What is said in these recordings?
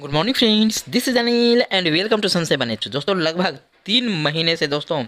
good morning friends this is Anil and welcome to सनसे बने दोस्तों लगभग तीन महीने से दोस्तों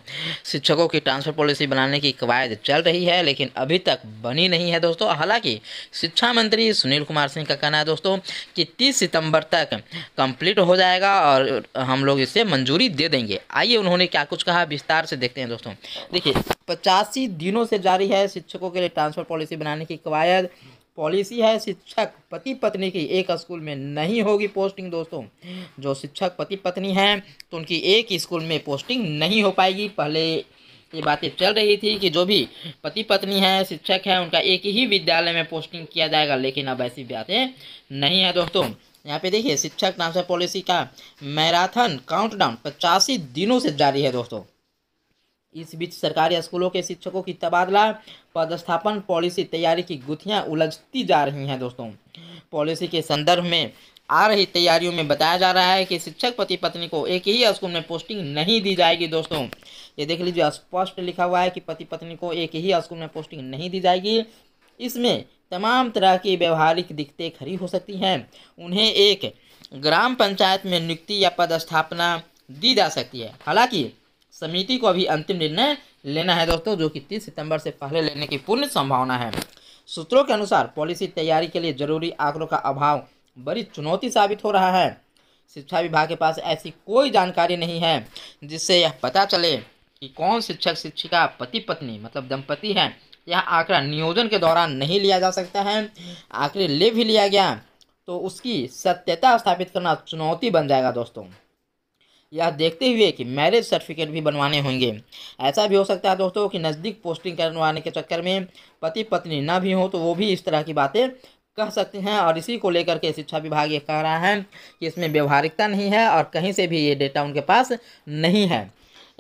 शिक्षकों की ट्रांसफ़र पॉलिसी बनाने की कवायद चल रही है लेकिन अभी तक बनी नहीं है दोस्तों हालांकि शिक्षा मंत्री सुनील कुमार सिंह का कहना है दोस्तों कि 30 सितंबर तक कंप्लीट हो जाएगा और हम लोग इसे मंजूरी दे देंगे आइए उन्होंने क्या कुछ कहा विस्तार से देखते हैं दोस्तों देखिए पचासी दिनों से जारी है शिक्षकों के लिए ट्रांसफ़र पॉलिसी बनाने की कवायद पॉलिसी है शिक्षक पति पत्नी की एक स्कूल में नहीं होगी पोस्टिंग दोस्तों जो शिक्षक पति पत्नी हैं तो उनकी एक स्कूल में पोस्टिंग नहीं हो पाएगी पहले ये बातें चल रही थी कि जो भी पति पत्नी हैं शिक्षक हैं उनका एक ही विद्यालय में पोस्टिंग किया जाएगा लेकिन अब ऐसी बातें नहीं है दोस्तों यहाँ पे देखिए शिक्षक नाम से पॉलिसी का मैराथन काउंटडाउन पचासी दिनों से जारी है दोस्तों इस बीच सरकारी स्कूलों के शिक्षकों की तबादला पदस्थापन पॉलिसी तैयारी की गुथियाँ उलझती जा रही हैं दोस्तों पॉलिसी के संदर्भ में आ रही तैयारियों में बताया जा रहा है कि शिक्षक पति पत्नी को एक ही स्कूल में पोस्टिंग नहीं दी जाएगी दोस्तों ये देख लीजिए स्पष्ट लिखा हुआ है कि पति पत्नी को एक ही स्कूल में पोस्टिंग नहीं दी जाएगी इसमें तमाम तरह की व्यवहारिक दिक्कतें खड़ी हो सकती हैं उन्हें एक ग्राम पंचायत में नियुक्ति या पदस्थापना दी जा सकती है हालांकि समिति को अभी अंतिम निर्णय लेना है दोस्तों जो कि तीस सितंबर से पहले लेने की पूर्ण संभावना है सूत्रों के अनुसार पॉलिसी तैयारी के लिए जरूरी आंकड़ों का अभाव बड़ी चुनौती साबित हो रहा है शिक्षा विभाग के पास ऐसी कोई जानकारी नहीं है जिससे यह पता चले कि कौन शिक्षक शिक्षिका पति पत्नी मतलब दंपति हैं यह आंकड़ा नियोजन के दौरान नहीं लिया जा सकता है आंकड़े ले भी लिया गया तो उसकी सत्यता स्थापित करना चुनौती बन जाएगा दोस्तों यह देखते हुए कि मैरिज सर्टिफिकेट भी बनवाने होंगे ऐसा भी हो सकता है दोस्तों कि नज़दीक पोस्टिंग करवाने के चक्कर में पति पत्नी ना भी हो तो वो भी इस तरह की बातें कह सकते हैं और इसी को लेकर के शिक्षा विभाग ये कह रहा है कि इसमें व्यवहारिकता नहीं है और कहीं से भी ये डेटा उनके पास नहीं है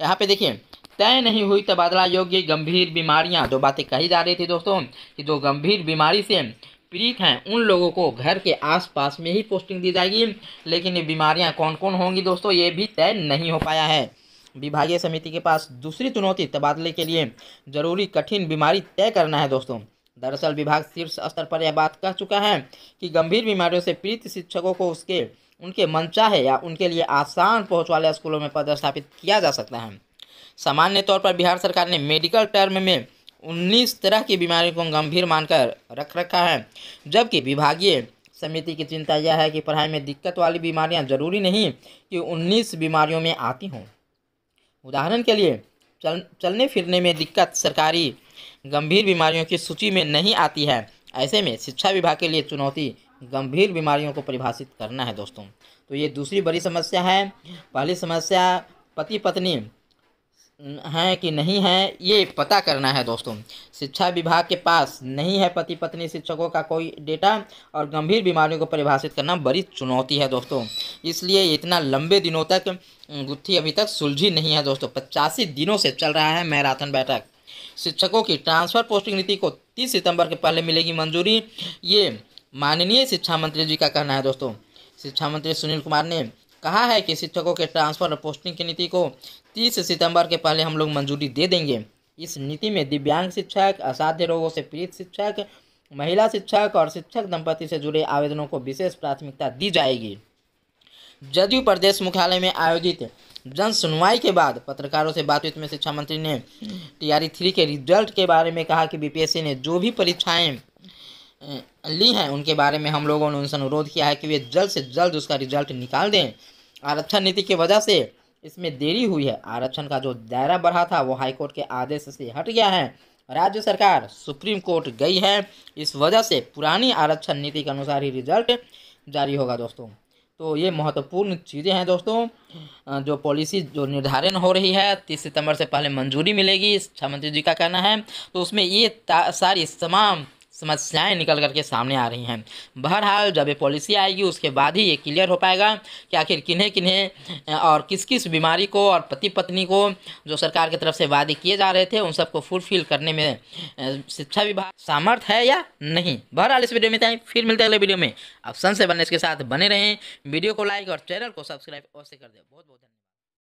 यहाँ पर देखिए तय नहीं हुई तबादला योग्य गंभीर बीमारियां दो बातें कही जा रही थी दोस्तों कि जो गंभीर बीमारी से पीड़ित हैं उन लोगों को घर के आसपास में ही पोस्टिंग दी जाएगी लेकिन ये बीमारियाँ कौन कौन होंगी दोस्तों ये भी तय नहीं हो पाया है विभागीय समिति के पास दूसरी चुनौती तबादले के लिए जरूरी कठिन बीमारी तय करना है दोस्तों दरअसल विभाग शीर्ष स्तर पर यह बात कह चुका है कि गंभीर बीमारियों से पीड़ित शिक्षकों को उसके उनके है या उनके लिए आसान पहुँच वाले स्कूलों में पदस्थापित किया जा सकता है सामान्य तौर पर बिहार सरकार ने मेडिकल टर्म में उन्नीस तरह की बीमारियों को गंभीर मानकर रख रखा है जबकि विभागीय समिति की चिंता यह है कि पढ़ाई में दिक्कत वाली बीमारियां जरूरी नहीं कि 19 बीमारियों में आती हों उदाहरण के लिए चल चलने फिरने में दिक्कत सरकारी गंभीर बीमारियों की सूची में नहीं आती है ऐसे में शिक्षा विभाग के लिए चुनौती गंभीर बीमारियों को परिभाषित करना है दोस्तों तो ये दूसरी बड़ी समस्या है पहली समस्या पति पत्नी हैं कि नहीं है ये पता करना है दोस्तों शिक्षा विभाग के पास नहीं है पति पत्नी शिक्षकों का कोई डेटा और गंभीर बीमारियों को परिभाषित करना बड़ी चुनौती है दोस्तों इसलिए इतना लंबे दिनों तक गुत्थी अभी तक सुलझी नहीं है दोस्तों पचासी दिनों से चल रहा है मैराथन बैठक शिक्षकों की ट्रांसफ़र पोस्टिंग नीति को तीस सितंबर के पहले मिलेगी मंजूरी ये माननीय शिक्षा मंत्री जी का कहना है दोस्तों शिक्षा मंत्री सुनील कुमार ने कहा है कि शिक्षकों के ट्रांसफर और पोस्टिंग की नीति को तीस सितंबर के पहले हम लोग मंजूरी दे देंगे इस नीति में दिव्यांग शिक्षक असाध्य रोगों से पीड़ित शिक्षक महिला शिक्षक और शिक्षक दंपति से जुड़े आवेदनों को विशेष प्राथमिकता दी जाएगी जदयू प्रदेश मुख्यालय में आयोजित जन सुनवाई के बाद पत्रकारों से बातचीत में शिक्षा मंत्री ने टीआरई थ्री के रिजल्ट के बारे में कहा कि बीपीएससी ने जो भी परीक्षाएं ली हैं उनके बारे में हम लोगों ने उनसे अनुरोध किया है कि वे जल्द से जल्द उसका रिजल्ट निकाल दें आरक्षण नीति की वजह से इसमें देरी हुई है आरक्षण का जो दायरा बढ़ा था वो हाईकोर्ट के आदेश से हट गया है राज्य सरकार सुप्रीम कोर्ट गई है इस वजह से पुरानी आरक्षण नीति के अनुसार ही रिजल्ट जारी होगा दोस्तों तो ये महत्वपूर्ण चीज़ें हैं दोस्तों जो पॉलिसी जो निर्धारण हो रही है तीस सितंबर से पहले मंजूरी मिलेगी शिक्षा मंत्री जी का कहना है तो उसमें ये सारी तमाम समस्याएं निकल करके सामने आ रही हैं बहरहाल जब ये पॉलिसी आएगी उसके बाद ही ये क्लियर हो पाएगा कि आखिर किन्हें किन्हें और किस किस बीमारी को और पति पत्नी को जो सरकार की तरफ से वादे किए जा रहे थे उन सबको फुलफिल करने में शिक्षा विभाग सामर्थ है या नहीं बहरहाल इस वीडियो में इतना फिर मिलते हैं अगले वीडियो में सन से बनने के साथ बने रहें वीडियो को लाइक और चैनल को सब्सक्राइब अवश्य कर दें बहुत बहुत धन्यवाद